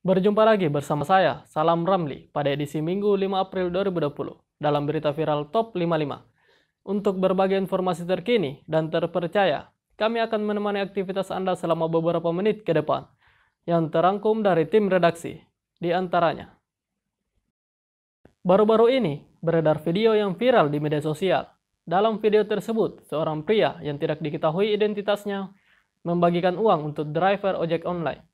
Berjumpa lagi bersama saya, Salam Ramli, pada edisi Minggu 5 April 2020 dalam berita viral Top 55. Untuk berbagai informasi terkini dan terpercaya, kami akan menemani aktivitas Anda selama beberapa menit ke depan, yang terangkum dari tim redaksi, di antaranya. Baru-baru ini, beredar video yang viral di media sosial. Dalam video tersebut, seorang pria yang tidak diketahui identitasnya membagikan uang untuk driver ojek online.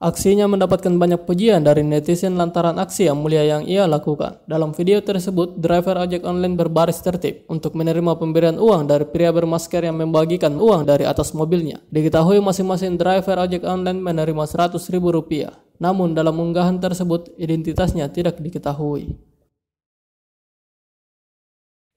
Aksinya mendapatkan banyak pujian dari netizen lantaran aksi yang mulia yang ia lakukan. Dalam video tersebut, driver ojek online berbaris tertib untuk menerima pemberian uang dari pria bermasker yang membagikan uang dari atas mobilnya. Diketahui masing-masing driver ojek online menerima Rp100.000, namun dalam unggahan tersebut identitasnya tidak diketahui.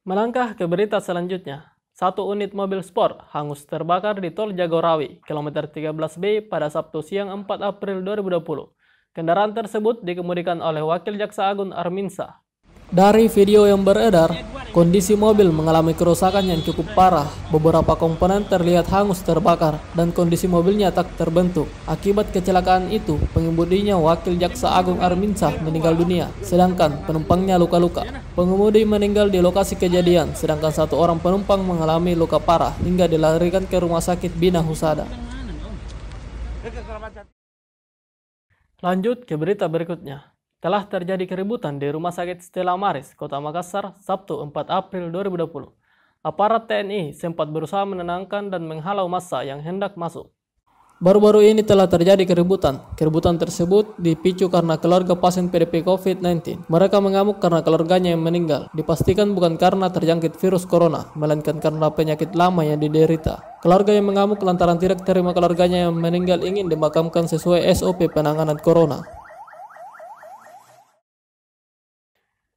Melangkah ke berita selanjutnya, satu unit mobil sport hangus terbakar di tol Jagorawi, kilometer 13B pada Sabtu siang 4 April 2020. Kendaraan tersebut dikemudikan oleh Wakil Jaksa Agung Arminsa. Dari video yang beredar, Kondisi mobil mengalami kerusakan yang cukup parah. Beberapa komponen terlihat hangus terbakar dan kondisi mobilnya tak terbentuk. Akibat kecelakaan itu, pengemudinya Wakil Jaksa Agung Arminsah meninggal dunia, sedangkan penumpangnya luka-luka. Pengemudi meninggal di lokasi kejadian, sedangkan satu orang penumpang mengalami luka parah hingga dilarikan ke rumah sakit Bina Husada. Lanjut ke berita berikutnya telah terjadi keributan di Rumah Sakit Stella Maris, Kota Makassar, Sabtu 4 April 2020. Aparat TNI sempat berusaha menenangkan dan menghalau massa yang hendak masuk. Baru-baru ini telah terjadi keributan. Keributan tersebut dipicu karena keluarga pasien PDP COVID-19. Mereka mengamuk karena keluarganya yang meninggal. Dipastikan bukan karena terjangkit virus corona, melainkan karena penyakit lama yang diderita. Keluarga yang mengamuk lantaran tidak terima keluarganya yang meninggal ingin dimakamkan sesuai SOP penanganan corona.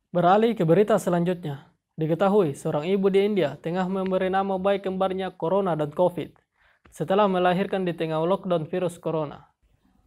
Beralih ke berita selanjutnya. Diketahui, seorang ibu di India tengah memberi nama baik kembarnya Corona dan COVID setelah melahirkan di tengah lockdown virus corona.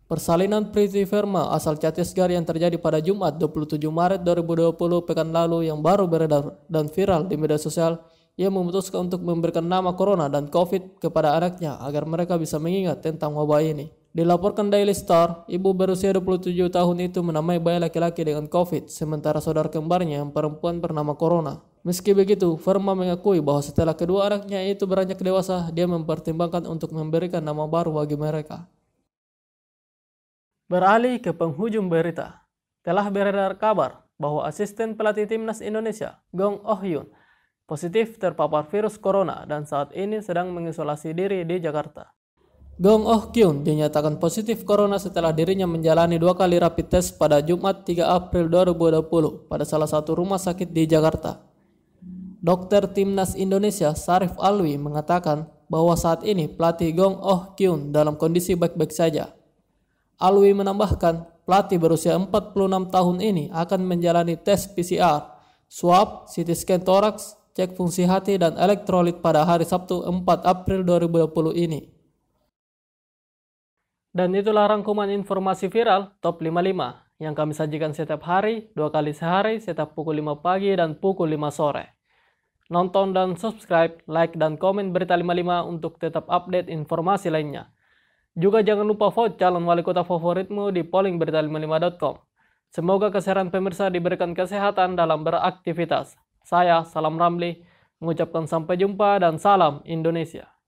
Persalinan Priti Verma asal Chhattisgarh yang terjadi pada Jumat 27 Maret 2020 pekan lalu yang baru beredar dan viral di media sosial, ia memutuskan untuk memberikan nama corona dan COVID kepada anaknya agar mereka bisa mengingat tentang wabah ini. Dilaporkan Daily Star, ibu berusia 27 tahun itu menamai bayi laki-laki dengan COVID, sementara saudara kembarnya yang perempuan bernama Corona. Meski begitu, Verma mengakui bahwa setelah kedua anaknya itu beranjak dewasa, dia mempertimbangkan untuk memberikan nama baru bagi mereka. Beralih ke penghujung berita. Telah beredar kabar bahwa asisten pelatih timnas Indonesia, Gong Oh Yun, positif terpapar virus corona dan saat ini sedang mengisolasi diri di Jakarta. Gong Oh Kyun dinyatakan positif corona setelah dirinya menjalani dua kali rapid test pada Jumat 3 April 2020 pada salah satu rumah sakit di Jakarta. Dokter Timnas Indonesia Sarif Alwi mengatakan bahwa saat ini pelatih Gong Oh Kyun dalam kondisi baik-baik saja. Alwi menambahkan, pelatih berusia 46 tahun ini akan menjalani tes PCR, swab, CT scan toraks, cek fungsi hati dan elektrolit pada hari Sabtu 4 April 2020 ini. Dan itulah rangkuman informasi viral Top 55 yang kami sajikan setiap hari, dua kali sehari, setiap pukul 5 pagi dan pukul 5 sore. Nonton dan subscribe, like dan komen Berita 55 untuk tetap update informasi lainnya. Juga jangan lupa vote calon wali kota favoritmu di pollingberita55.com. Semoga kesehatan pemirsa diberikan kesehatan dalam beraktivitas. Saya, Salam Ramli, mengucapkan sampai jumpa dan salam Indonesia.